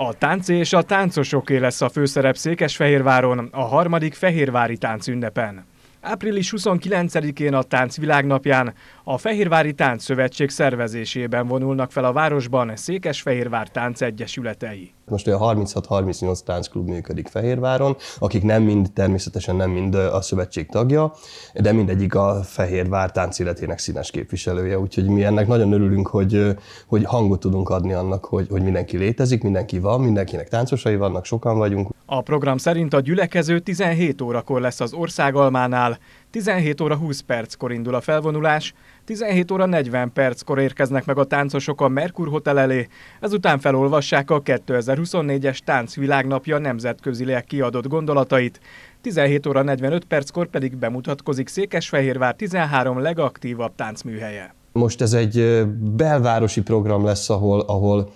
A tánc és a táncosoké lesz a főszerep Székesfehérváron, a harmadik Fehérvári tánc ünnepen. Április 29-én a Tánc Világnapján a Fehérvári Tánc Szövetség szervezésében vonulnak fel a városban Székesfehérvár Tánc Egyesületei. Most olyan 36-38 táncklub működik Fehérváron, akik nem mind, természetesen nem mind a szövetség tagja, de mindegyik a Fehérvár életének színes képviselője, úgyhogy mi ennek nagyon örülünk, hogy, hogy hangot tudunk adni annak, hogy, hogy mindenki létezik, mindenki van, mindenkinek táncosai vannak, sokan vagyunk. A program szerint a gyülekező 17 órakor lesz az országalmánál, 17 óra 20 perckor indul a felvonulás, 17 óra 40 perckor érkeznek meg a táncosok a Merkur Hotel elé, ezután felolvassák a 2024-es Táncvilágnapja nemzetközileg kiadott gondolatait, 17 óra 45 perckor pedig bemutatkozik Székesfehérvár 13 legaktívabb táncműhelye. Most ez egy belvárosi program lesz, ahol, ahol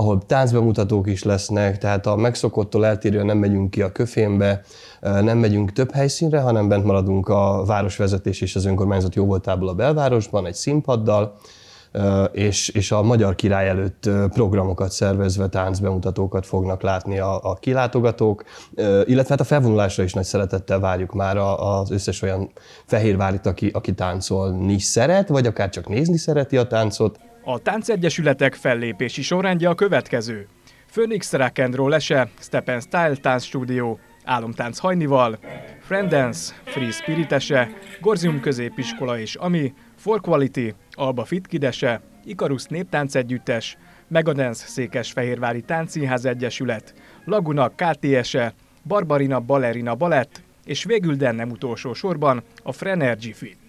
ahol táncbemutatók is lesznek, tehát a megszokottól eltérően nem megyünk ki a köfénbe, nem megyünk több helyszínre, hanem bent maradunk a városvezetés és az önkormányzat jóvoltából a belvárosban egy színpaddal, és, és a Magyar Király előtt programokat szervezve táncbemutatókat fognak látni a, a kilátogatók, illetve hát a felvonulásra is nagy szeretettel várjuk már az összes olyan fehérvárit, aki, aki táncolni szeret, vagy akár csak nézni szereti a táncot. A táncegyesületek fellépési sorrendje a következő. Phoenix Rock and Roll Ese, Step and Style Tánc Stúdió, Álomtánc Hajnival, Friendance, Free Spirit Ese, Gorzium Középiskola és Ami, For Quality, Alba Fitkidese, Ikarus Néptánc Együttes, Megadance Székesfehérvári Táncszínház Egyesület, Laguna KTS-e, Barbarina Ballerina Balett, és végül, de nem utolsó sorban, a Frenergy Fit.